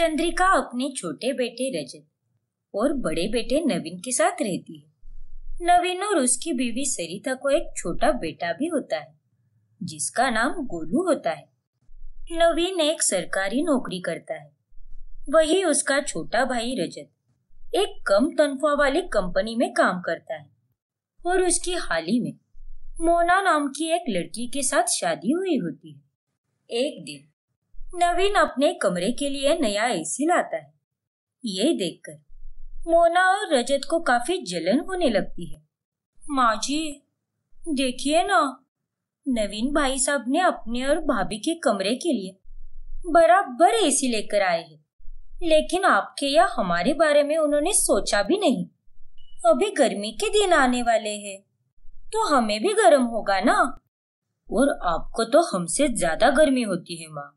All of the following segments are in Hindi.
चंद्रिका अपने छोटे बेटे रजत और बड़े बेटे नवीन के साथ रहती है नवीन और उसकी बीवी सरिता को एक छोटा बेटा भी होता है जिसका नाम गोलू होता है नवीन एक सरकारी नौकरी करता है वही उसका छोटा भाई रजत एक कम तनख्वाह वाली कंपनी में काम करता है और उसकी हाल ही में मोना नाम की एक लड़की के साथ शादी हुई होती है एक दिन नवीन अपने कमरे के लिए नया एसी लाता है ये देखकर मोना और रजत को काफी जलन होने लगती है माँ जी देखिए ना नवीन भाई साहब ने अपने और भाभी के कमरे के लिए बराबर एसी लेकर आए हैं लेकिन आपके या हमारे बारे में उन्होंने सोचा भी नहीं अभी गर्मी के दिन आने वाले हैं तो हमें भी गर्म होगा ना और आपको तो हमसे ज्यादा गर्मी होती है माँ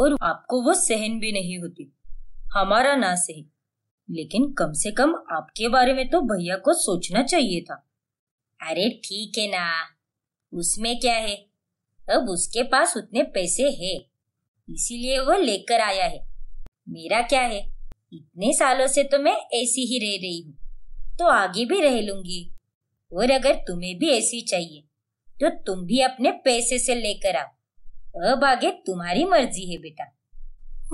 और आपको वो सहन भी नहीं होती हमारा ना सही लेकिन कम से कम आपके बारे में तो भैया को सोचना चाहिए था अरे ठीक है ना उसमें क्या है अब उसके पास उतने पैसे है इसीलिए वो लेकर आया है मेरा क्या है इतने सालों से तो मैं ऐसी ही रह रही हूँ तो आगे भी रह लूंगी और अगर तुम्हें भी ऐसी चाहिए तो तुम भी अपने पैसे से लेकर आओ अब आगे तुम्हारी मर्जी है बेटा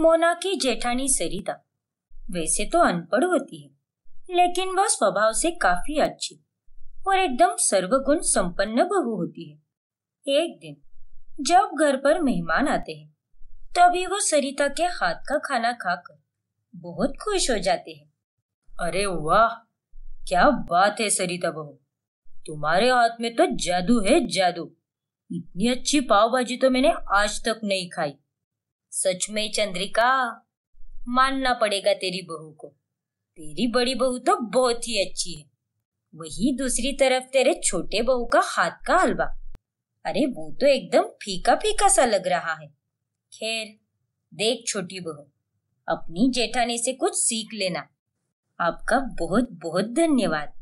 मोना की जेठानी सरिता वैसे तो अनपढ़ होती है लेकिन वह स्वभाव से काफी अच्छी और एकदम सर्वगुण संपन्न बहु होती है एक दिन जब घर पर मेहमान आते हैं तभी वो सरिता के हाथ का खाना खाकर बहुत खुश हो जाते हैं अरे वाह क्या बात है सरिता बहू तुम्हारे हाथ में तो जादू है जादू इतनी अच्छी पाव भाजी तो मैंने आज तक नहीं खाई सच में चंद्रिका मानना पड़ेगा तेरी बहू को तेरी बड़ी बहू तो बहुत ही अच्छी है वही दूसरी तरफ तेरे छोटे बहू का हाथ का हलवा अरे वो तो एकदम फीका फीका सा लग रहा है खैर देख छोटी बहू अपनी जेठानी से कुछ सीख लेना आपका बहुत बहुत धन्यवाद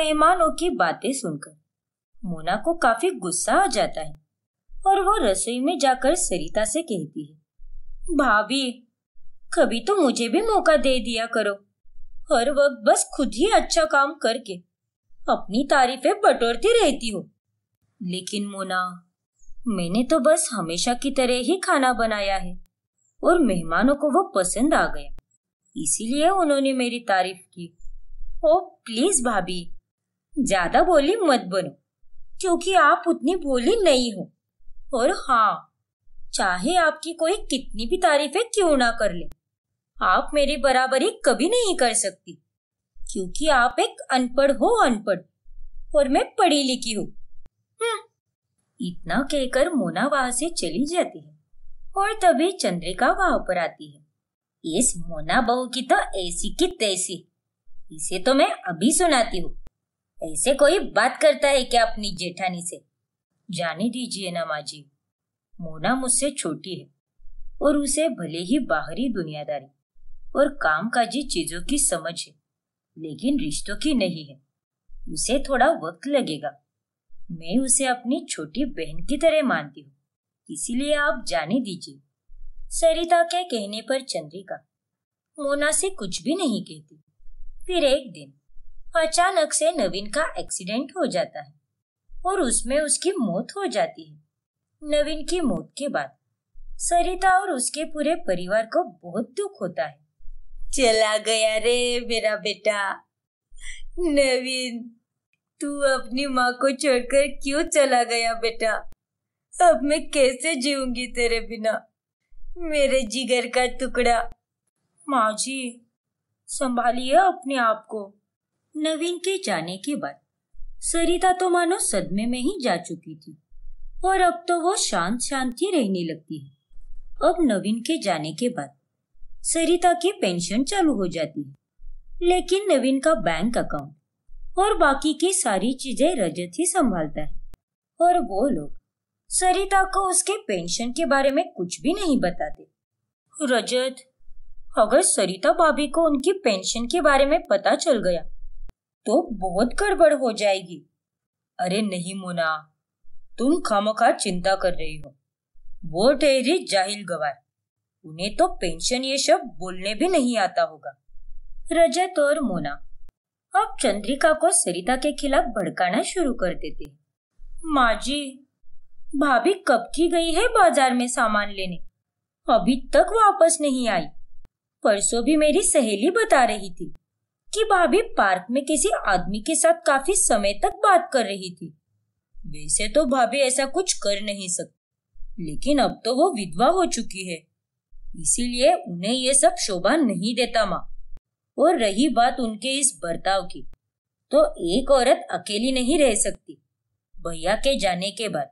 मेहमानों की बातें सुनकर मोना को काफी गुस्सा आ जाता है और वो रसोई में जाकर सरिता से कहती है भाभी कभी तो मुझे भी मौका दे दिया करो हर वक्त बस खुद ही अच्छा काम करके अपनी तारीफें बटोरती रहती हो लेकिन मोना मैंने तो बस हमेशा की तरह ही खाना बनाया है और मेहमानों को वो पसंद आ गया इसीलिए उन्होंने मेरी तारीफ की ओ प्लीज भाभी ज्यादा बोली मत बनो क्योंकि आप उतनी भोली नहीं हो और हाँ चाहे आपकी कोई कितनी भी तारीफे क्यों ना कर ले आप मेरी बराबरी कभी नहीं कर सकती क्योंकि आप एक अनपढ़ हो अनपढ़ और मैं पढ़ी लिखी हूँ हम्म, इतना कहकर मोना वहां से चली जाती है और तभी चंद्रिका वहां पर आती है इस मोना बहू की तो ऐसी की तैसी इसे तो मैं अभी सुनाती हूँ ऐसे कोई बात करता है क्या अपनी जेठानी से जाने दीजिए ना माँ जी मोना मुझसे छोटी है और उसे भले ही बाहरी दुनियादारी और काजी चीजों की समझ है लेकिन रिश्तों की नहीं है उसे थोड़ा वक्त लगेगा मैं उसे अपनी छोटी बहन की तरह मानती हूँ इसीलिए आप जाने दीजिए सरिता के कहने पर चंद्रिका मोना से कुछ भी नहीं कहती फिर एक दिन अचानक से नवीन का एक्सीडेंट हो जाता है और उसमें उसकी मौत हो जाती है नवीन की मौत के बाद सरिता और उसके पूरे परिवार को बहुत दुख होता है चला गया रे मेरा बेटा नवीन तू अपनी माँ को छोड़कर क्यों चला गया बेटा अब मैं कैसे जीऊंगी तेरे बिना मेरे जिगर का टुकड़ा माँ जी संभालिए अपने आप को नवीन के जाने के बाद सरिता तो मानो सदमे में ही जा चुकी थी और अब तो वो शांत शांत ही रहने लगती है अब नवीन के जाने के बाद सरिता की पेंशन चालू हो जाती है लेकिन नवीन का बैंक अकाउंट और बाकी की सारी चीजें रजत ही संभालता है और वो लोग सरिता को उसके पेंशन के बारे में कुछ भी नहीं बताते रजत अगर सरिता भाभी को उनकी पेंशन के बारे में पता चल गया तो बहुत गड़बड़ हो जाएगी अरे नहीं मोना तुम खामखा चिंता कर रही हो वो ठहरी जाहिल गवार उन्हें तो पेंशन ये सब बोलने भी नहीं आता होगा रजत और मोना अब चंद्रिका को सरिता के खिलाफ भड़काना शुरू कर देते माँ जी भाभी कब की गई है बाजार में सामान लेने अभी तक वापस नहीं आई परसों भी मेरी सहेली बता रही थी कि भाभी पार्क में किसी आदमी के साथ काफी समय तक बात कर रही थी वैसे तो भाभी ऐसा कुछ कर नहीं सकती लेकिन अब तो वो विधवा हो चुकी है इसीलिए उन्हें ये सब शोभा नहीं देता माँ और रही बात उनके इस बर्ताव की तो एक औरत अकेली नहीं रह सकती भैया के जाने के बाद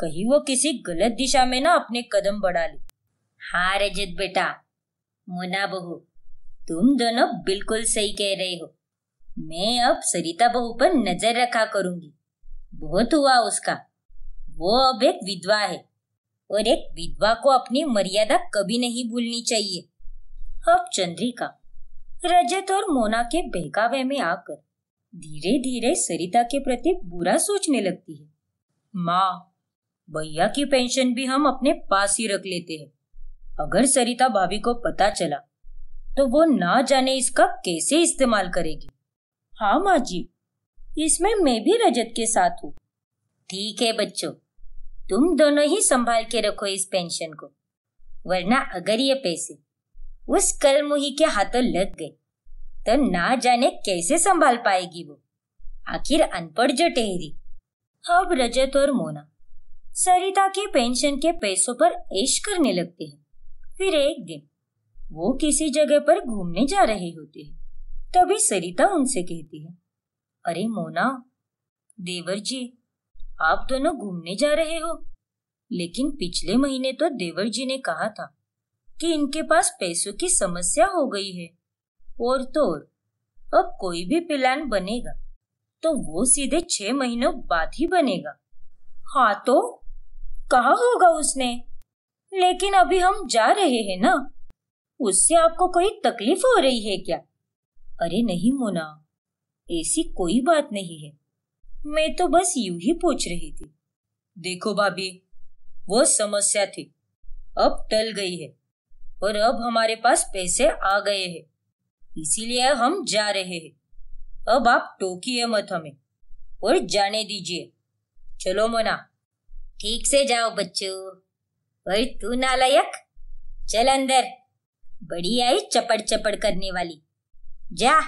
कहीं वो किसी गलत दिशा में ना अपने कदम बढ़ा ले हाँ रजत बेटा मुना बहू तुम दोनों बिल्कुल सही कह रहे हो मैं अब सरिता बहू पर नजर रखा करूंगी बहुत हुआ उसका वो अब एक विधवा है और एक विधवा को अपनी मर्यादा कभी नहीं भूलनी चाहिए अब चंद्रिका रजत और मोना के बहकावे में आकर धीरे धीरे सरिता के प्रति बुरा सोचने लगती है माँ भैया की पेंशन भी हम अपने पास ही रख लेते हैं अगर सरिता भाभी को पता चला तो वो ना जाने इसका कैसे इस्तेमाल करेगी हाँ माँ जी इसमें मैं भी रजत के साथ हूँ ठीक है बच्चों तुम दोनों ही संभाल के रखो इस पेंशन को वरना अगर ये पैसे उस कलमुही के हाथों लग गए तो ना जाने कैसे संभाल पाएगी वो आखिर अनपढ़ जो टेहरी अब रजत और मोना सरिता के पेंशन के पैसों पर ऐश करने लगते हैं फिर एक दिन वो किसी जगह पर घूमने जा रहे होते हैं तभी सरिता उनसे कहती है अरे मोना देवर जी आप दोनों घूमने जा रहे हो लेकिन पिछले महीने तो देवर जी ने कहा था कि इनके पास पैसों की समस्या हो गई है और तो और अब कोई भी प्लान बनेगा तो वो सीधे छह महीनों बाद ही बनेगा हाँ तो कहा होगा उसने लेकिन अभी हम जा रहे हैं ना उससे आपको कोई तकलीफ हो रही है क्या अरे नहीं मोना ऐसी कोई बात नहीं है मैं तो बस यूं ही पूछ रही थी देखो भाभी वो समस्या थी अब टल गई है और अब हमारे पास पैसे आ गए हैं इसीलिए हम जा रहे हैं अब आप टोकिए मत हमें और जाने दीजिए चलो मोना ठीक से जाओ बच्चों भाई तू नालायक चल अंदर बड़ी आई चपड़ चपड़ करने वाली जा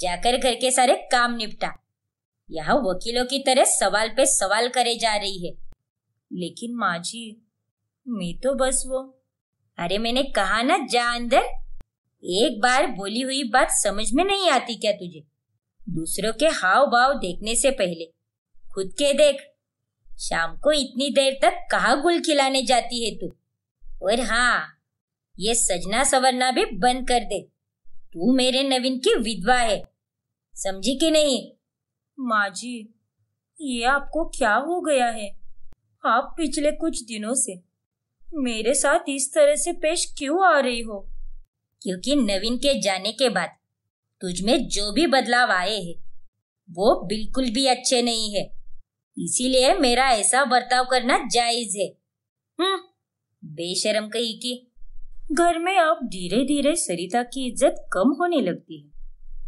जाकर घर के सारे काम निपटा यह वकीलों की तरह सवाल पे सवाल करे जा रही है लेकिन माँ जी मैं तो बस वो अरे मैंने कहा ना जा अंदर एक बार बोली हुई बात समझ में नहीं आती क्या तुझे दूसरों के हाव भाव देखने से पहले खुद के देख शाम को इतनी देर तक कहा गुल खिलाने जाती है तू और हाँ ये सजना सवरना भी बंद कर दे तू मेरे नवीन की विधवा है समझी कि नहीं माँ जी ये आपको क्या हो गया है आप पिछले कुछ दिनों से मेरे साथ इस तरह से पेश क्यों आ रही हो क्योंकि नवीन के जाने के बाद तुझ में जो भी बदलाव आए हैं वो बिल्कुल भी अच्छे नहीं है इसीलिए मेरा ऐसा बर्ताव करना जायज है हम्म। बेशरम कही की घर में अब धीरे धीरे सरिता की इज्जत कम होने लगती है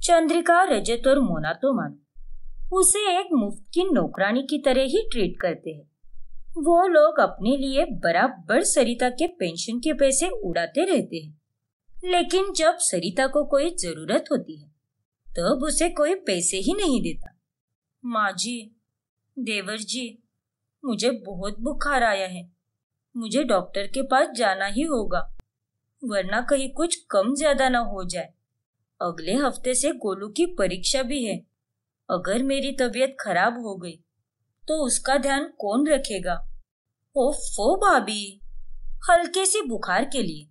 चंद्रिका रजत और मोना तो मानो उसे एक मुफ्त की नौकरानी की तरह ही ट्रीट करते हैं वो लोग अपने लिए बराबर सरिता के पेंशन के पैसे उड़ाते रहते हैं लेकिन जब सरिता को कोई जरूरत होती है तब उसे कोई पैसे ही नहीं देता माँ जी देवर जी मुझे बहुत बुखार आया है मुझे डॉक्टर के पास जाना ही होगा वरना कहीं कुछ कम ज्यादा ना हो जाए अगले हफ्ते से गोलू की परीक्षा भी है अगर मेरी तबीयत खराब हो गई तो उसका ध्यान कौन रखेगा ओफो भाभी हल्के से बुखार के लिए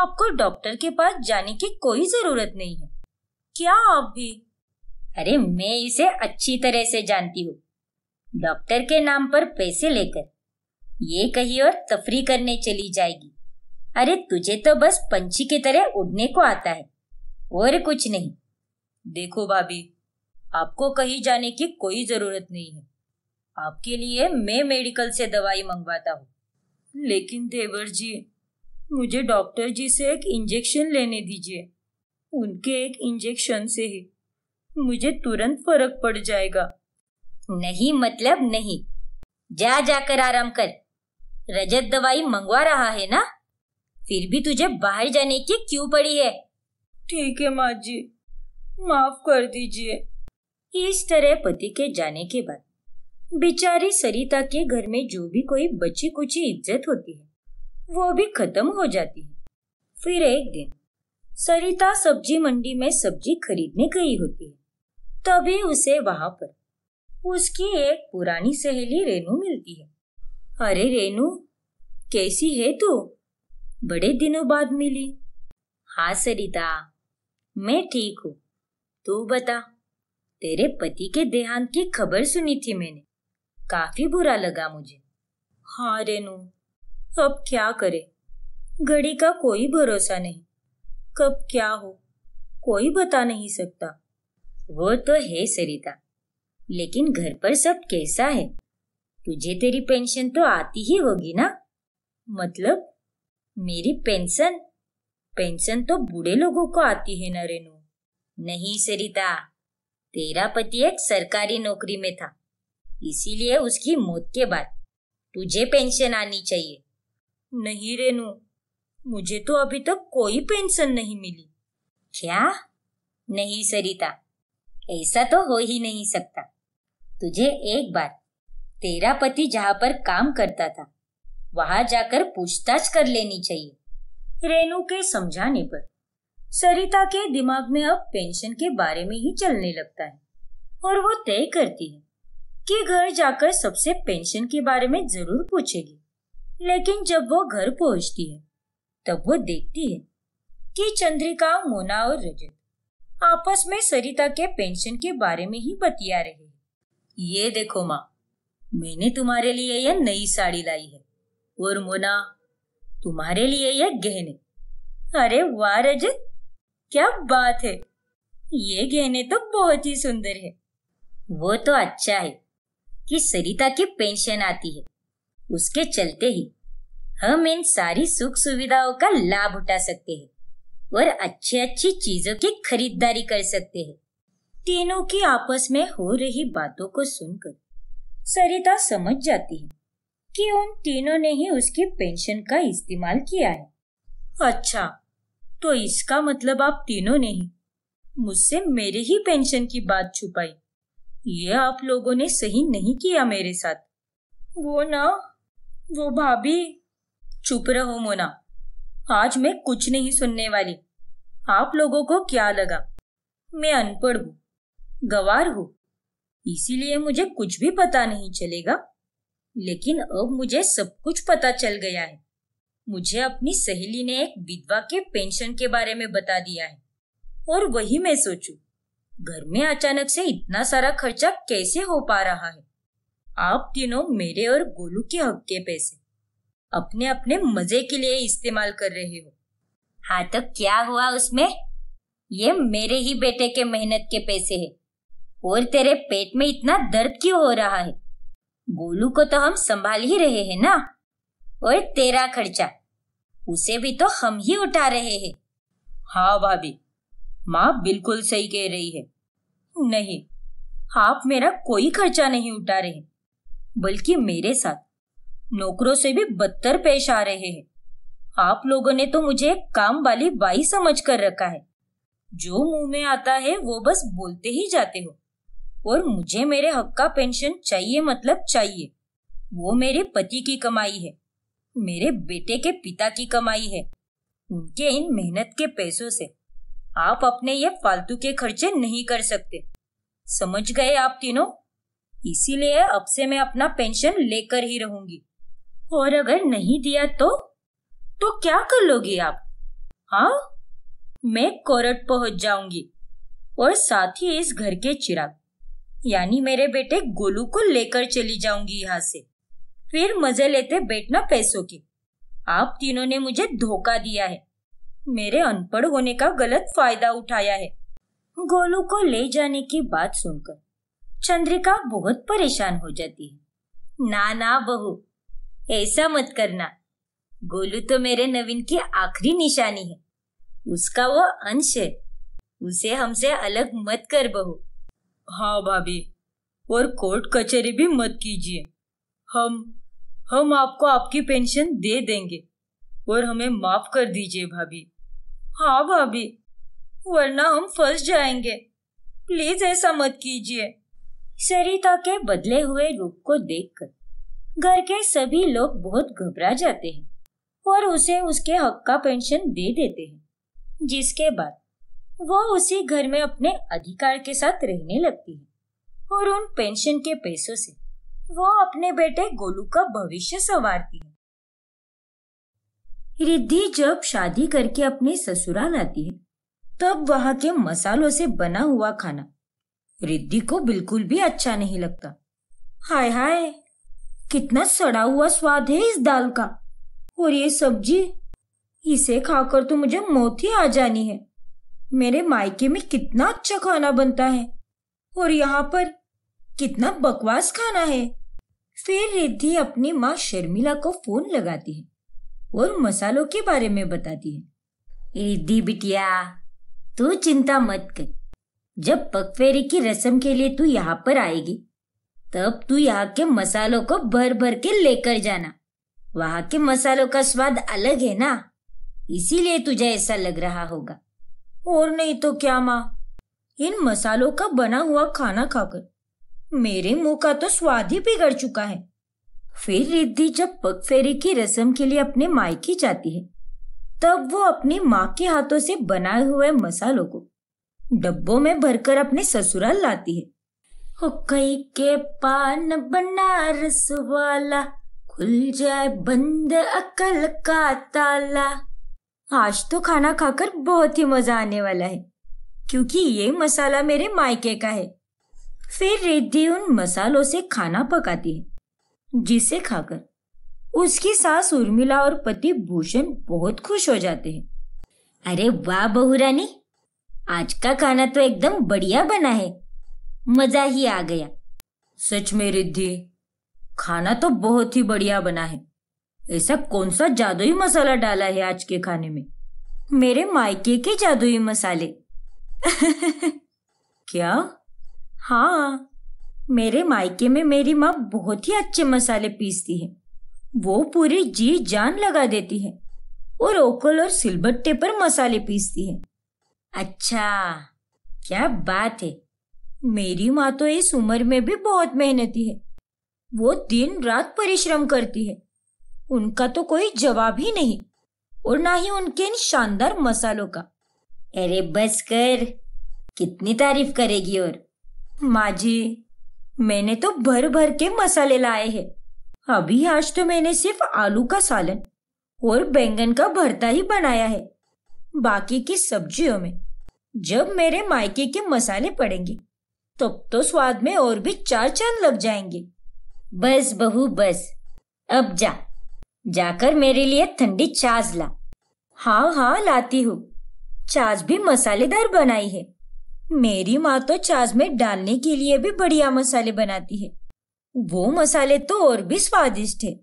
आपको डॉक्टर के पास जाने की कोई जरूरत नहीं है क्या आप भी अरे मैं इसे अच्छी तरह से जानती हूँ डॉक्टर के नाम पर पैसे लेकर ये कहीं और तफरी करने चली जाएगी अरे तुझे तो बस पंछी की तरह उड़ने को आता है और कुछ नहीं देखो भाभी आपको कहीं जाने की कोई जरूरत नहीं है आपके लिए मैं मेडिकल से दवाई मंगवाता हूँ लेकिन देवर जी मुझे डॉक्टर जी से एक इंजेक्शन लेने दीजिए उनके एक इंजेक्शन से ही मुझे तुरंत फर्क पड़ जाएगा नहीं मतलब नहीं जा जाकर आराम कर रजत दवाई मंगवा रहा है ना फिर भी तुझे बाहर जाने की क्यों पड़ी है ठीक है माँ जी माफ कर दीजिए इस तरह पति के जाने के बाद बेचारी सरिता के घर में जो भी कोई बची कुची इज्जत होती है वो भी खत्म हो जाती है फिर एक दिन सरिता सब्जी मंडी में सब्जी खरीदने गई होती है तभी उसे वहां पर उसकी एक पुरानी सहेली रेनू मिलती है अरे रेनू कैसी है तू बड़े दिनों बाद मिली हाँ सरिता मैं ठीक हूँ तू बता तेरे पति के देहांत की खबर सुनी थी मैंने काफी बुरा लगा मुझे हाँ रेनू अब क्या करे घड़ी का कोई भरोसा नहीं कब क्या हो कोई बता नहीं सकता वो तो है सरिता लेकिन घर पर सब कैसा है तुझे तेरी पेंशन तो आती ही होगी ना मतलब मेरी पेंशन पेंशन तो बूढ़े लोगों को आती है न रेनू नहीं सरिता तेरा पति एक सरकारी नौकरी में था इसीलिए उसकी मौत के बाद तुझे पेंशन आनी चाहिए नहीं रेनू मुझे तो अभी तक कोई पेंशन नहीं मिली क्या नहीं सरिता ऐसा तो हो ही नहीं सकता तुझे एक बार तेरा पति जहाँ पर काम करता था वहां जाकर पूछताछ कर लेनी चाहिए रेनू के समझाने पर सरिता के दिमाग में अब पेंशन के बारे में ही चलने लगता है और वो तय करती है कि घर जाकर सबसे पेंशन के बारे में जरूर पूछेगी लेकिन जब वो घर पहुंचती है तब वो देखती है कि चंद्रिका मोना और रजत आपस में सरिता के पेंशन के बारे में ही बतिया रहे ये देखो माँ मैंने तुम्हारे लिए यह नई साड़ी लाई है और मोना तुम्हारे लिए ये गहने अरे वाह रजत क्या बात है ये गहने तो बहुत ही सुंदर है वो तो अच्छा है कि सरिता की पेंशन आती है उसके चलते ही हम इन सारी सुख सुविधाओं का लाभ उठा सकते हैं और अच्छी अच्छी चीजों की खरीदारी कर सकते हैं तीनों की आपस में हो रही बातों को सुनकर सरिता समझ जाती है कि उन तीनों ने ही उसकी पेंशन का इस्तेमाल किया है अच्छा तो इसका मतलब आप तीनों ने ही मुझसे मेरे ही पेंशन की बात छुपाई ये आप लोगों ने सही नहीं किया मेरे साथ वो ना वो भाभी चुप रहो मोना आज मैं कुछ नहीं सुनने वाली आप लोगों को क्या लगा मैं अनपढ़ हूँ गवार हूँ इसीलिए मुझे कुछ भी पता नहीं चलेगा लेकिन अब मुझे सब कुछ पता चल गया है मुझे अपनी सहेली ने एक विधवा के पेंशन के बारे में बता दिया है और वही मैं सोचू घर में अचानक से इतना सारा खर्चा कैसे हो पा रहा है आप तीनों मेरे और गोलू के हक के पैसे अपने अपने मजे के लिए इस्तेमाल कर रहे हो हाँ तो क्या हुआ उसमें ये मेरे ही बेटे के मेहनत के पैसे हैं और तेरे पेट में इतना दर्द क्यों हो रहा है गोलू को तो हम संभाल ही रहे हैं ना और तेरा खर्चा उसे भी तो हम ही उठा रहे हैं हाँ भाभी माँ बिल्कुल सही कह रही है नहीं आप मेरा कोई खर्चा नहीं उठा रहे बल्कि मेरे साथ नौकरों से भी बदतर पेश आ रहे हैं आप लोगों ने तो मुझे एक काम वाली बाई समझ कर रखा है जो मुंह में आता है वो बस बोलते ही जाते हो और मुझे मेरे हक का पेंशन चाहिए मतलब चाहिए वो मेरे पति की कमाई है मेरे बेटे के पिता की कमाई है उनके इन मेहनत के पैसों से आप अपने ये फालतू के खर्चे नहीं कर सकते समझ गए आप तीनों इसीलिए अब से मैं अपना पेंशन लेकर ही रहूंगी और अगर नहीं दिया तो तो क्या कर लोगे आप हाँ मैं कोरट पहुंच जाऊंगी और साथ ही इस घर के चिराग यानी मेरे बेटे गोलू को लेकर चली जाऊंगी यहाँ से फिर मजे लेते बैठना पैसों के आप तीनों ने मुझे धोखा दिया है मेरे अनपढ़ होने का गलत फायदा उठाया है गोलू को ले जाने की बात सुनकर चंद्रिका बहुत परेशान हो जाती है ना ना बहू ऐसा मत करना गोलू तो मेरे नवीन की आखिरी निशानी है उसका वो अंश है उसे हमसे अलग मत कर बहू हाँ भाभी और कोर्ट कचहरी भी मत कीजिए हम हम आपको आपकी पेंशन दे देंगे और हमें माफ कर दीजिए भाभी हाँ भाभी वरना हम फंस जाएंगे प्लीज ऐसा मत कीजिए सरिता के बदले हुए रूप को देखकर घर के सभी लोग बहुत घबरा जाते हैं और उसे उसके हक का पेंशन दे देते हैं जिसके बाद वो उसी घर में अपने अधिकार के साथ रहने लगती है और उन पेंशन के पैसों से वो अपने बेटे गोलू का भविष्य संवारती है रिद्धि जब शादी करके अपने ससुराल आती है तब वहां के मसालों से बना हुआ खाना रिद्धि को बिल्कुल भी अच्छा नहीं लगता हाय हाय कितना सड़ा हुआ स्वाद है इस दाल का और ये सब्जी इसे खाकर तो मुझे मौत ही आ जानी है मेरे मायके में कितना अच्छा खाना बनता है और यहाँ पर कितना बकवास खाना है फिर रिद्धि अपनी माँ शर्मिला को फोन लगाती है और मसालों के बारे में बताती है रिद्धि बिटिया तू चिंता मत कर जब पकफेरी की रस्म के लिए तू यहाँ पर आएगी तब तू यहाँ के मसालों को भर भर के लेकर जाना वहाँ के मसालों का स्वाद अलग है ना इसीलिए तुझे ऐसा लग रहा होगा और नहीं तो क्या माँ इन मसालों का बना हुआ खाना खाकर मेरे मुंह का तो स्वाद ही बिगड़ चुका है फिर रिद्धि जब पग फेरी की रस्म के लिए अपने मायके जाती है तब वो अपनी माँ के हाथों से बनाए हुए मसालों को डब्बों में भरकर अपने ससुराल लाती है कई के पान बनारस वाला खुल जाए बंद अकल का ताला आज तो खाना खाकर बहुत ही मजा आने वाला है क्योंकि ये मसाला मेरे मायके का है फिर रिद्धि उन मसालों से खाना पकाती है जिसे खाकर उसकी सास उर्मिला और पति भूषण बहुत खुश हो जाते हैं अरे वाह बहुरानी आज का खाना तो एकदम बढ़िया बना है मजा ही आ गया सच में रिद्धि खाना तो बहुत ही बढ़िया बना है ऐसा कौन सा जादुई मसाला डाला है आज के खाने में मेरे मायके के जादुई मसाले क्या हाँ मेरे मायके में मेरी माँ बहुत ही अच्छे मसाले पीसती है वो पूरी जी जान लगा देती है और ओकल और सिलबट्टे पर मसाले पीसती है अच्छा क्या बात है मेरी माँ तो इस उम्र में भी बहुत मेहनती है वो दिन रात परिश्रम करती है उनका तो कोई जवाब ही नहीं और ना ही उनके इन शानदार मसालों का अरे बस कर कितनी तारीफ करेगी और माझी मैंने तो भर भर के मसाले लाए हैं अभी आज तो मैंने सिर्फ आलू का सालन और बैंगन का भरता ही बनाया है बाकी की सब्जियों में जब मेरे मायके के मसाले पड़ेंगे तब तो स्वाद में और भी चार चांद लग जाएंगे बस बहू बस अब जा जाकर मेरे लिए ठंडी चाज ला हाँ हाँ लाती हूँ चाज भी मसालेदार बनाई है मेरी माँ तो चाज में डालने के लिए भी बढ़िया मसाले बनाती है वो मसाले तो और भी स्वादिष्ट है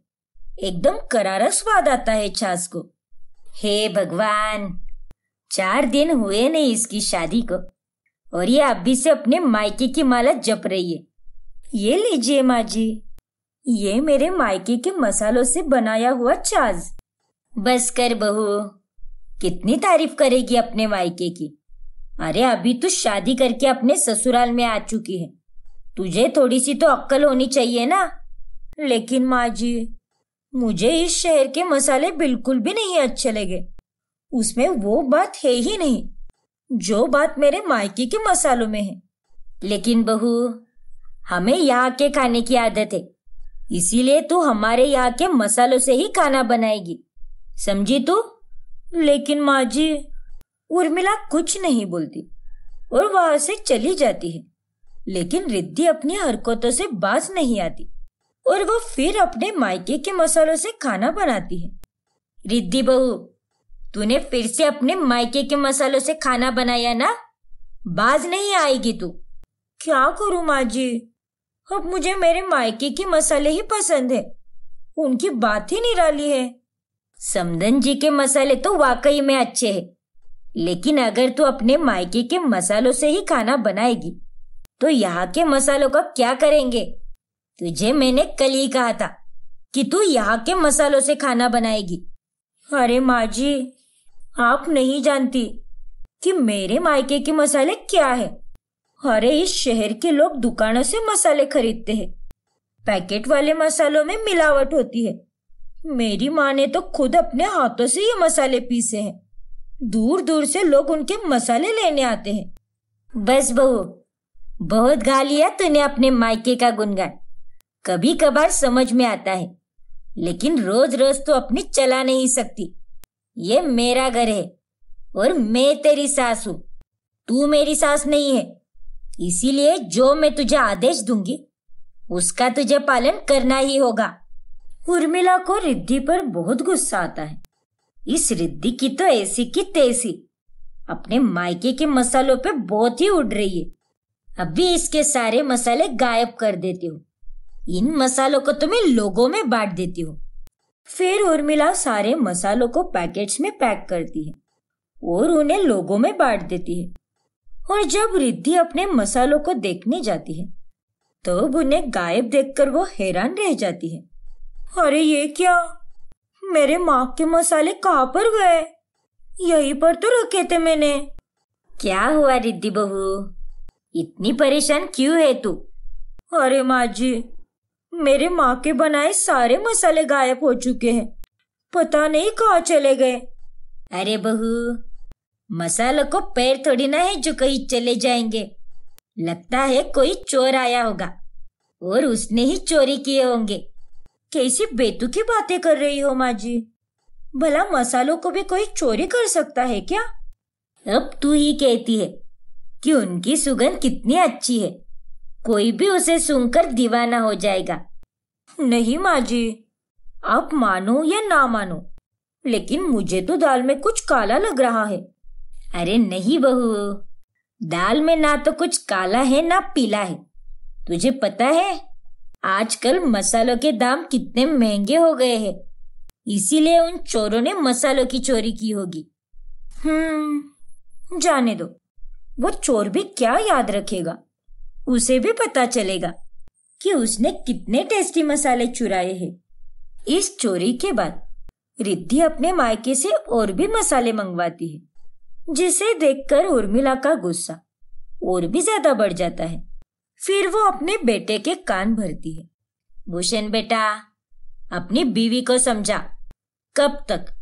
एकदम करारा स्वाद आता है चाज को हे भगवान चार दिन हुए नहीं इसकी शादी को और ये अभी से अपने मायके की माला जप रही है ये लीजिए माँ जी ये मेरे मायके के मसालों से बनाया हुआ चाज बस कर बहू कितनी तारीफ करेगी अपने मायके की अरे अभी तू तो शादी करके अपने ससुराल में आ चुकी है तुझे थोड़ी सी तो अक्कल होनी चाहिए ना लेकिन माँ जी मुझे इस शहर के मसाले बिल्कुल भी नहीं अच्छे लगे उसमें वो बात है ही नहीं जो बात मेरे मायके के मसालों में है लेकिन बहू हमें यहाँ के खाने की आदत है इसीलिए तू हमारे यहाँ के मसालों से ही खाना बनाएगी समझी तू लेकिन माँ जी उर्मिला कुछ नहीं बोलती और वहां से चली जाती है लेकिन रिद्धि अपनी हरकतों से बाज नहीं आती और वो फिर अपने मायके के मसालों से खाना बनाती है रिद्धि बहू तूने फिर से अपने मायके के मसालों से खाना बनाया ना बाज नहीं आएगी तू क्या करूं माँ जी अब मुझे मेरे मायके के मसाले ही पसंद है उनकी बात ही निराली है समदन जी के मसाले तो वाकई में अच्छे हैं लेकिन अगर तू अपने मायके के मसालों से ही खाना बनाएगी तो यहाँ के मसालों का क्या करेंगे तुझे मैंने कल ही कहा था कि तू यहाँ के मसालों से खाना बनाएगी अरे माँ जी आप नहीं जानती कि मेरे मायके के मसाले क्या है अरे इस शहर के लोग दुकानों से मसाले खरीदते हैं पैकेट वाले मसालों में मिलावट होती है मेरी माँ ने तो खुद अपने हाथों से ये मसाले पीसे हैं दूर दूर से लोग उनके मसाले लेने आते हैं बस बहू बहुत गा लिया तूने अपने मायके का गुनगान कभी कभार समझ में आता है लेकिन रोज रोज तो अपनी चला नहीं सकती ये मेरा घर है और मैं तेरी सास हूँ तू मेरी सास नहीं है इसीलिए जो मैं तुझे आदेश दूंगी उसका तुझे पालन करना ही होगा उर्मिला को रिद्धि पर बहुत गुस्सा आता है इस रिद्धि की तो ऐसी की तैसी अपने मायके के मसालों पे बहुत ही उड़ रही है अभी इसके सारे मसाले गायब कर देती हूँ इन मसालों को तुम्हें तो लोगों में बांट देती हूँ फिर उर्मिला सारे मसालों को पैकेट्स में पैक करती है और उन्हें लोगों में बांट देती है और जब रिद्धि अपने मसालों को देखने जाती है तब तो उन्हें गायब देखकर वो हैरान रह जाती है अरे ये क्या मेरे माँ के मसाले कहाँ पर गए यहीं पर तो रखे थे मैंने क्या हुआ रिद्धि बहू इतनी परेशान क्यों है तू अरे माँ जी मेरे माँ के बनाए सारे मसाले गायब हो चुके हैं पता नहीं कहाँ चले गए अरे बहू मसालों को पैर थोड़ी ना है जो कहीं चले जाएंगे लगता है कोई चोर आया होगा और उसने ही चोरी किए होंगे कैसी बेतुकी बातें कर रही हो माँ जी भला मसालों को भी कोई चोरी कर सकता है क्या अब तू ही कहती है कि उनकी सुगंध कितनी अच्छी है कोई भी उसे सुनकर दीवाना हो जाएगा नहीं माँ जी आप मानो या ना मानो लेकिन मुझे तो दाल में कुछ काला लग रहा है अरे नहीं बहू दाल में ना तो कुछ काला है ना पीला है तुझे पता है आजकल मसालों के दाम कितने महंगे हो गए हैं इसीलिए उन चोरों ने मसालों की चोरी की होगी हम्म जाने दो वो चोर भी क्या याद रखेगा उसे भी पता चलेगा कि उसने कितने टेस्टी मसाले चुराए हैं इस चोरी के बाद रिद्धि अपने मायके से और भी मसाले मंगवाती है जिसे देखकर उर्मिला का गुस्सा और भी ज्यादा बढ़ जाता है फिर वो अपने बेटे के कान भरती है भूषण बेटा अपनी बीवी को समझा कब तक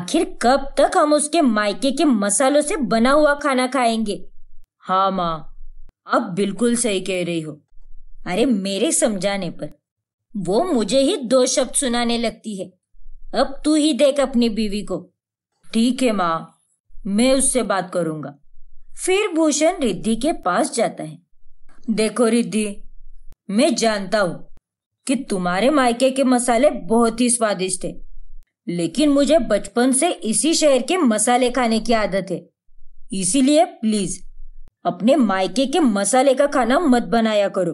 आखिर कब तक हम उसके मायके के मसालों से बना हुआ खाना खाएंगे हाँ माँ आप बिल्कुल सही कह रही हो अरे मेरे समझाने पर वो मुझे ही दो शब्द सुनाने लगती है अब तू ही देख अपनी बीवी को ठीक है माँ मैं उससे बात करूंगा फिर भूषण रिद्धि के पास जाता है देखो रिद्धि मैं जानता हूँ कि तुम्हारे मायके के मसाले बहुत ही स्वादिष्ट है लेकिन मुझे बचपन से इसी शहर के मसाले खाने की आदत है इसीलिए प्लीज अपने मायके के मसाले का खाना मत बनाया करो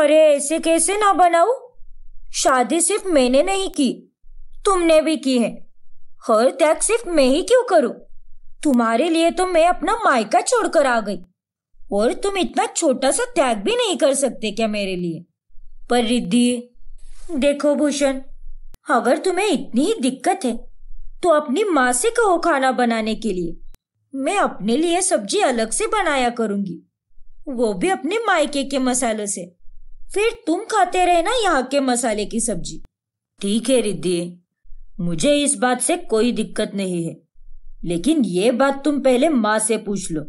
अरे ऐसे कैसे ना बनाऊ शादी सिर्फ मैंने नहीं की तुमने भी की है हर त्याग सिर्फ मैं ही क्यों करूं तुम्हारे लिए तो मैं अपना मायका छोड़कर आ गई और तुम इतना छोटा सा त्याग भी नहीं कर सकते क्या मेरे लिए पर रिद्धि देखो भूषण अगर तुम्हें इतनी ही दिक्कत है तो अपनी माँ से कहो खाना बनाने के लिए मैं अपने लिए सब्जी अलग से बनाया करूंगी वो भी अपने मायके के मसालों से फिर तुम खाते रहे ना यहाँ के मसाले की सब्जी ठीक है रिद्धि मुझे इस बात से कोई दिक्कत नहीं है लेकिन ये बात तुम पहले माँ से पूछ लो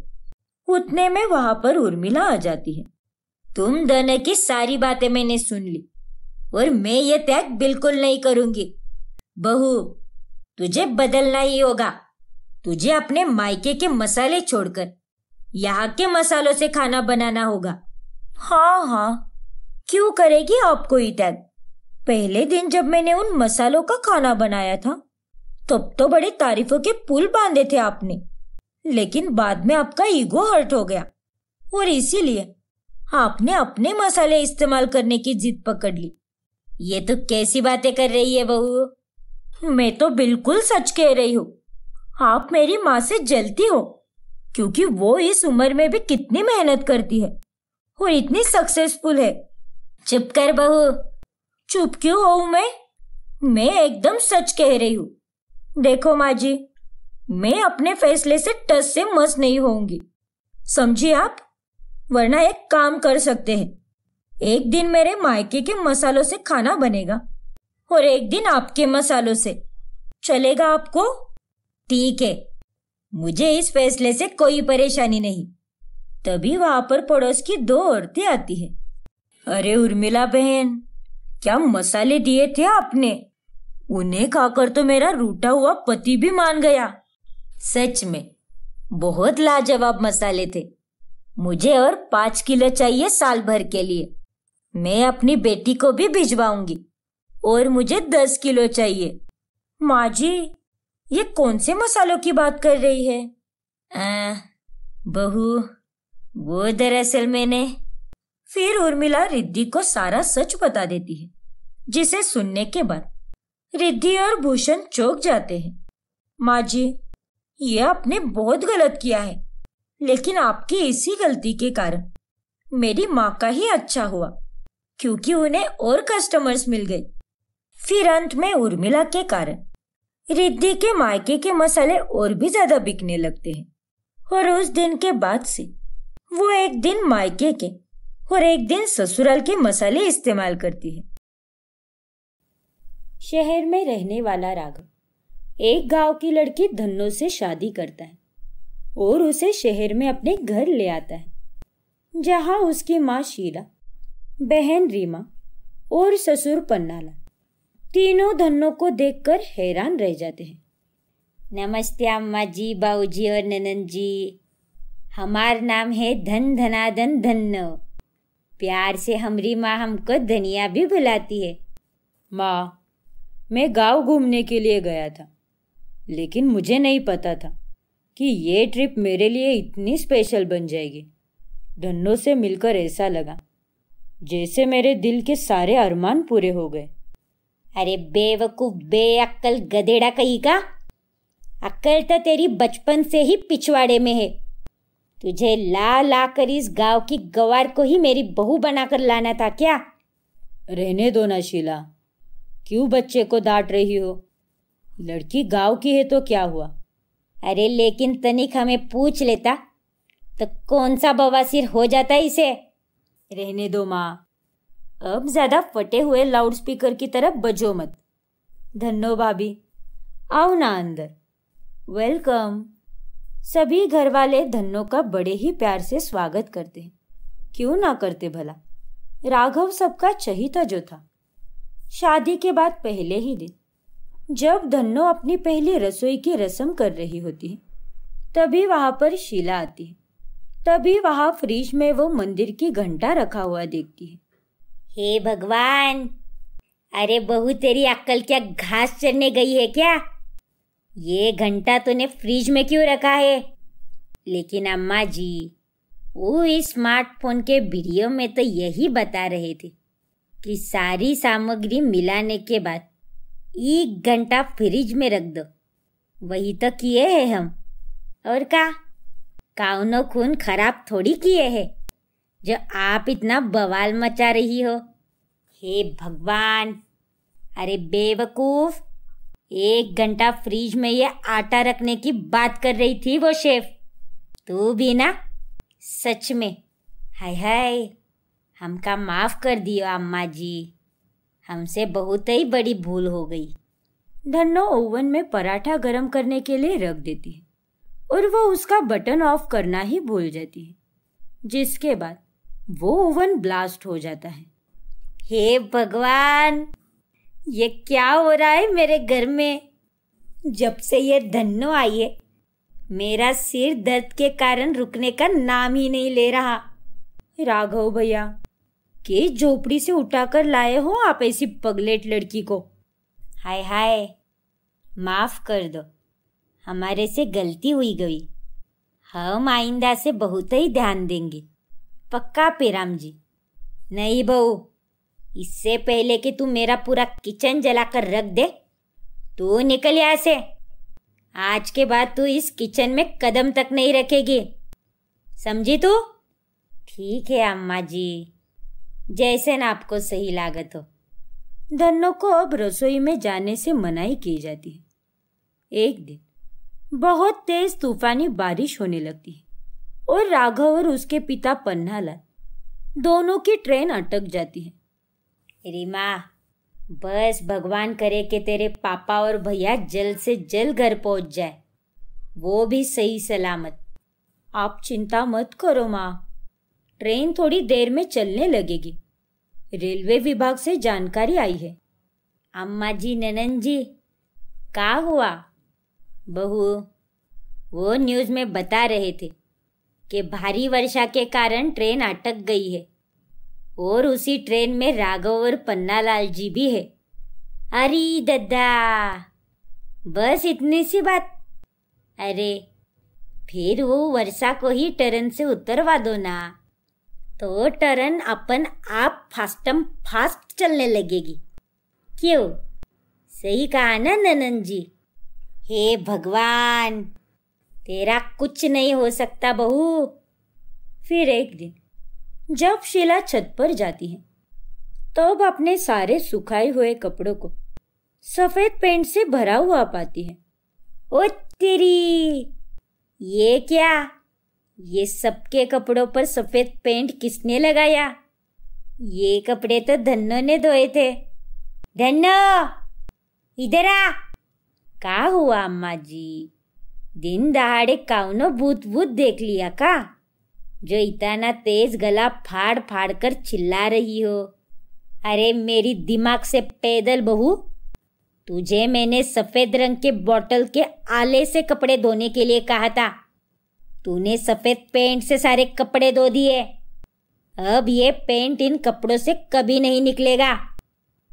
उतने में वहां पर उर्मिला आ जाती है तुम दोनों की सारी बातें मैंने सुन ली और मैं ये त्याग बिल्कुल नहीं करूंगी बहू तुझे बदलना ही होगा तुझे अपने मायके के मसाले छोड़कर यहाँ के मसालों से खाना बनाना होगा हाँ हाँ क्यों करेगी आपको ही त्याग पहले दिन जब मैंने उन मसालों का खाना बनाया था तब तो बड़े तारीफों के पुल बांधे थे आपने लेकिन बाद में आपका ईगो हर्ट हो गया और इसीलिए आपने अपने मसाले इस्तेमाल करने की जिद पकड़ ली ये तो कैसी बातें कर रही है बहू मैं तो बिल्कुल सच कह रही हूँ आप मेरी माँ से जलती हो क्योंकि वो इस उम्र में भी कितनी मेहनत करती है और इतनी सक्सेसफुल है चुप कर बहू चुप क्यों हो मैं मैं एकदम सच कह रही हूँ देखो माँ जी मैं अपने फैसले से टस से मस नहीं होंगी समझिए आप वरना एक काम कर सकते हैं एक दिन मेरे मायके के मसालों से खाना बनेगा और एक दिन आपके मसालों से चलेगा आपको ठीक है मुझे इस फैसले से कोई परेशानी नहीं तभी वहां पर पड़ोस की दो औरतें आती है अरे उर्मिला बहन क्या मसाले दिए थे आपने उन्हें खाकर तो मेरा रूटा हुआ पति भी मान गया सच में बहुत लाजवाब मसाले थे मुझे और पांच किलो चाहिए साल भर के लिए मैं अपनी बेटी को भी भिजवाऊंगी और मुझे दस किलो चाहिए माँ जी ये कौन से मसालों की बात कर रही है आ, बहू वो दरअसल मैंने फिर उर्मिला रिद्धि को सारा सच बता देती है जिसे सुनने के बाद रिद्धि और भूषण चौक जाते हैं माँ जी ये आपने बहुत गलत किया है लेकिन आपकी इसी गलती के कारण मेरी माँ का ही अच्छा हुआ क्योंकि उन्हें और कस्टमर्स मिल गए फिर अंत में उर्मिला के कारण रिद्धि के मायके के मसाले और भी ज्यादा बिकने लगते हैं और उस दिन के बाद से वो एक दिन मायके के और एक दिन ससुराल के मसाले इस्तेमाल करती है शहर में रहने वाला राघव एक गांव की लड़की धन्नो से शादी करता है और उसे शहर में अपने घर ले आता है जहां उसकी माँ शीला बहन रीमा और ससुर पन्नाला तीनों धन्नों को देखकर हैरान रह जाते हैं नमस्ते अम्मा जी बाऊजी जी और ननन जी हमार नाम है धन धन धन प्यार से हमरी माँ हमको धनिया भी बुलाती है माँ मैं गांव घूमने के लिए गया था लेकिन मुझे नहीं पता था कि ये ट्रिप मेरे लिए इतनी स्पेशल बन जाएगी दोनों से मिलकर ऐसा लगा जैसे मेरे दिल के सारे अरमान पूरे हो गए अरे बेवकूफ बेअक्कल गधेड़ा कहीं का अक्कल तो तेरी बचपन से ही पिछवाड़े में है तुझे ला ला कर इस गांव की गवार को ही मेरी बहू बनाकर लाना था क्या रहने दो ना शीला क्यों बच्चे को डांट रही हो लड़की गांव की है तो क्या हुआ अरे लेकिन तनिक हमें पूछ लेता तो कौन सा बवासीर हो जाता इसे रहने दो माँ अब ज़्यादा फटे हुए लाउड स्पीकर की तरफ बजो मत धन्नो भाभी आओ ना अंदर वेलकम सभी घर वाले धन्नो का बड़े ही प्यार से स्वागत करते हैं क्यों ना करते भला राघव सबका चहिता जो था शादी के बाद पहले ही दिन जब धन्नो अपनी पहली रसोई की रस्म कर रही होती तभी वहाँ पर शीला आती है तभी वहाँ फ्रिज में वो मंदिर की घंटा रखा हुआ देखती है हे भगवान अरे बहू तेरी अक्कल क्या घास चरने गई है क्या ये घंटा तूने फ्रिज में क्यों रखा है लेकिन अम्मा जी वो इस स्मार्टफोन के वीडियो में तो यही बता रहे थे कि सारी सामग्री मिलाने के बाद एक घंटा फ्रिज में रख दो वही तो किए हैं हम और का कावनो खून खराब थोड़ी किए हैं जो आप इतना बवाल मचा रही हो हे भगवान अरे बेवकूफ एक घंटा फ्रिज में ये आटा रखने की बात कर रही थी वो शेफ तू भी ना सच में हाय हाय हमका माफ़ कर दियो अम्मा जी हमसे बहुत ही बड़ी भूल हो गई धन्नो ओवन में पराठा गरम करने के लिए रख देती है और वो उसका बटन ऑफ करना ही भूल जाती है जिसके बाद वो ओवन ब्लास्ट हो जाता है हे भगवान ये क्या हो रहा है मेरे घर में जब से ये धन्नो आई है मेरा सिर दर्द के कारण रुकने का नाम ही नहीं ले रहा राघव भैया के झोपड़ी से उठाकर लाए हो आप ऐसी पगलेट लड़की को हाय हाय माफ़ कर दो हमारे से गलती हुई गई हम आइंदा से बहुत ही ध्यान देंगे पक्का पेराम जी नहीं बहू इससे पहले कि तू मेरा पूरा किचन जलाकर रख दे तू निकल यहां से आज के बाद तू इस किचन में कदम तक नहीं रखेगी समझी तू ठीक है अम्मा जी जैसे ना आपको सही लागत हो धनो को अब रसोई में जाने से मनाही की जाती है एक दिन बहुत तेज तूफानी बारिश होने लगती है और राघव और उसके पिता पन्नालाल दोनों की ट्रेन अटक जाती है रीमा बस भगवान करे कि तेरे पापा और भैया जल्द से जल्द घर पहुंच जाए वो भी सही सलामत आप चिंता मत करो माँ ट्रेन थोड़ी देर में चलने लगेगी रेलवे विभाग से जानकारी आई है अम्मा जी ननन जी का हुआ बहू वो न्यूज़ में बता रहे थे कि भारी वर्षा के कारण ट्रेन अटक गई है और उसी ट्रेन में राघव और पन्नालाल जी भी है अरे दद्दा बस इतनी सी बात अरे फिर वो वर्षा को ही टरन से उतरवा दो ना तो टरन अपन आप फास्टम फास्ट चलने लगेगी क्यों सही कहा ना ननन जी हे भगवान तेरा कुछ नहीं हो सकता बहू फिर एक दिन जब शीला छत पर जाती है तब तो अपने सारे सुखाए हुए कपड़ों को सफेद पेंट से भरा हुआ पाती है ओ तेरी ये क्या ये सबके कपड़ों पर सफ़ेद पेंट किसने लगाया ये कपड़े तो धन्नो ने धोए थे धन्नो इधर आ का हुआ अम्मा जी दिन दहाड़े काउनो भूत भूत देख लिया का जो इतना तेज गला फाड़ फाड़ कर चिल्ला रही हो अरे मेरी दिमाग से पैदल बहू तुझे मैंने सफेद रंग के बोतल के आले से कपड़े धोने के लिए कहा था तूने सफेद पेंट से सारे कपड़े धो दिए अब ये पेंट इन कपड़ों से कभी नहीं निकलेगा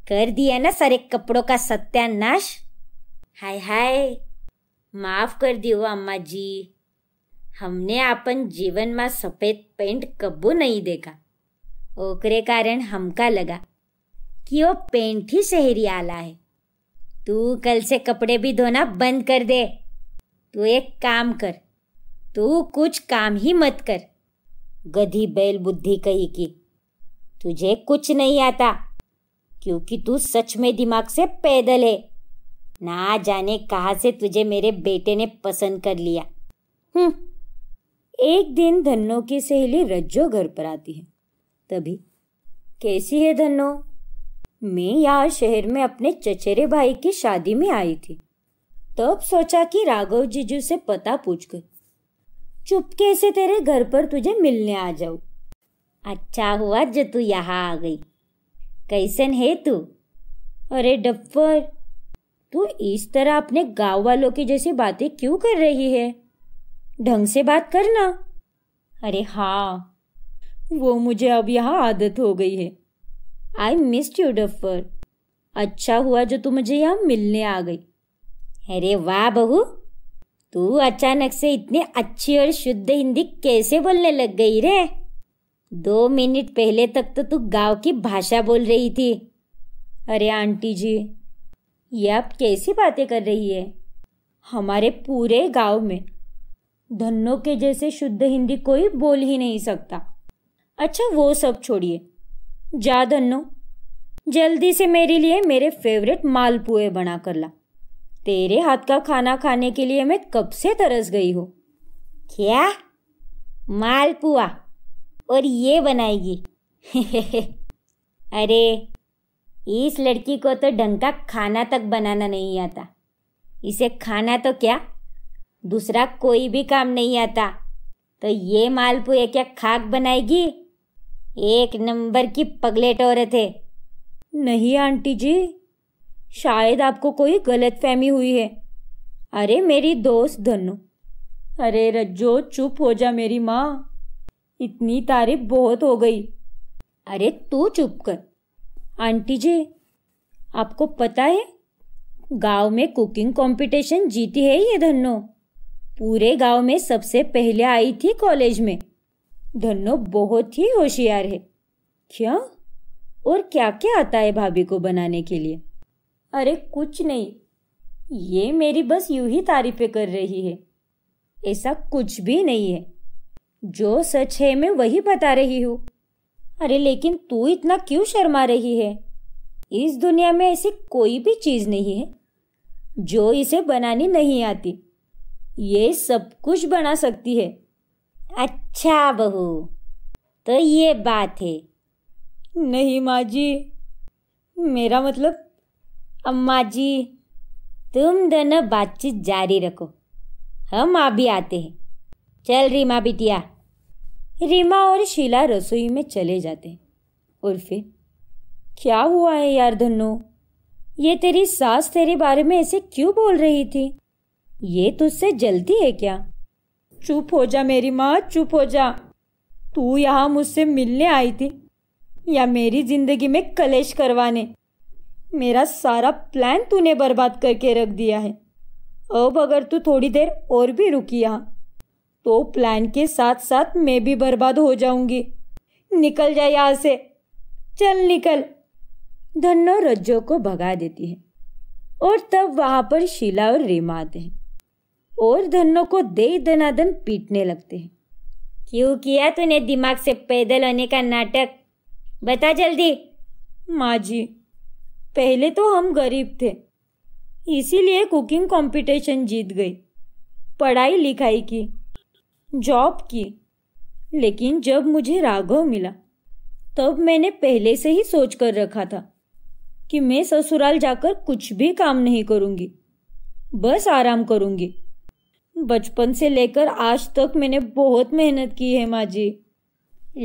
कर दिया ना सारे कपड़ों का सत्यानाश हाय हाय माफ कर दियो अम्मा जी हमने अपन जीवन में सफेद पेंट कबू नहीं देखा ओकरे कारण हमका लगा कि वो पेंट ही शहरी आला है तू कल से कपड़े भी धोना बंद कर दे तू एक काम कर तू कुछ काम ही मत कर गधी बैल बुद्धि कही की तुझे कुछ नहीं आता क्योंकि तू सच में दिमाग से पैदल है ना जाने कहा से तुझे मेरे बेटे ने पसंद कर लिया हम्म एक दिन धन्नो की सहेली रज्जो घर पर आती है तभी कैसी है धन्नो मैं यहाँ शहर में अपने चचेरे भाई की शादी में आई थी तब सोचा कि राघव जीजू से पता पूछ गई चुपके से तेरे घर पर तुझे मिलने आ जाऊ अच्छा हुआ जो तू यहाँ आ गई कैसन है तू अरे डफर तू इस तरह अपने गांव वालों की जैसी बातें क्यों कर रही है ढंग से बात करना अरे हाँ वो मुझे अब यहाँ आदत हो गई है आई मिस्ड यू डफर अच्छा हुआ जो तू मुझे यहाँ मिलने आ गई अरे वाह बहू तू अचानक से इतनी अच्छी और शुद्ध हिंदी कैसे बोलने लग गई रे दो मिनट पहले तक तो तू गांव की भाषा बोल रही थी अरे आंटी जी ये आप कैसी बातें कर रही है हमारे पूरे गांव में धनों के जैसे शुद्ध हिंदी कोई बोल ही नहीं सकता अच्छा वो सब छोड़िए जा धनो जल्दी से मेरे लिए मेरे फेवरेट मालपुए बना कर ला तेरे हाथ का खाना खाने के लिए मैं कब से तरस गई हूँ क्या मालपुआ और ये बनाएगी अरे इस लड़की को तो ढंग का खाना तक बनाना नहीं आता इसे खाना तो क्या दूसरा कोई भी काम नहीं आता तो ये मालपुए क्या खाक बनाएगी एक नंबर की पगलेट औरत है नहीं आंटी जी शायद आपको कोई गलत फहमी हुई है अरे मेरी दोस्त धनु अरे रज्जो चुप हो जा मेरी माँ इतनी तारीफ बहुत हो गई अरे तू चुप कर आंटी जी आपको पता है गांव में कुकिंग कंपटीशन जीती है ये धनो पूरे गांव में सबसे पहले आई थी कॉलेज में धनो बहुत ही होशियार है क्यों और क्या क्या आता है भाभी को बनाने के लिए अरे कुछ नहीं ये मेरी बस यूं ही तारीफें कर रही है ऐसा कुछ भी नहीं है जो सच है मैं वही बता रही हूँ अरे लेकिन तू इतना क्यों शर्मा रही है इस दुनिया में ऐसी कोई भी चीज़ नहीं है जो इसे बनानी नहीं आती ये सब कुछ बना सकती है अच्छा बहू तो ये बात है नहीं माँ जी मेरा मतलब अम्मा जी तुम दोनों बातचीत जारी रखो हम अभी आते हैं चल रीमा बिटिया रीमा और शीला रसोई में चले जाते हैं और फिर क्या हुआ है यार धनु ये तेरी सास तेरे बारे में ऐसे क्यों बोल रही थी ये तुझसे जलती है क्या चुप हो जा मेरी माँ चुप हो जा तू यहाँ मुझसे मिलने आई थी या मेरी जिंदगी में कलेश करवाने मेरा सारा प्लान तूने बर्बाद करके रख दिया है अब अगर तू थोड़ी देर और भी रुकी यहाँ तो प्लान के साथ साथ मैं भी बर्बाद हो जाऊंगी निकल जाए यहां से चल निकल धन्नो रज्जो को भगा देती है और तब वहां पर शीला और रीमा आते हैं और धन्नो को दे दनादन पीटने लगते हैं क्यों किया तूने दिमाग से पैदल आने का नाटक बता जल्दी माँ जी पहले तो हम गरीब थे इसीलिए कुकिंग कंपटीशन जीत गई पढ़ाई लिखाई की जॉब की लेकिन जब मुझे राघव मिला तब मैंने पहले से ही सोच कर रखा था कि मैं ससुराल जाकर कुछ भी काम नहीं करूँगी बस आराम करूँगी बचपन से लेकर आज तक मैंने बहुत मेहनत की है माँ जी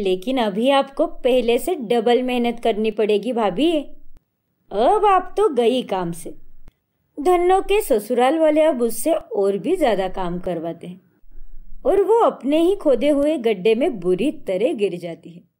लेकिन अभी आपको पहले से डबल मेहनत करनी पड़ेगी भाभी अब आप तो गई काम से धनों के ससुराल वाले अब उससे और भी ज्यादा काम करवाते हैं और वो अपने ही खोदे हुए गड्ढे में बुरी तरह गिर जाती है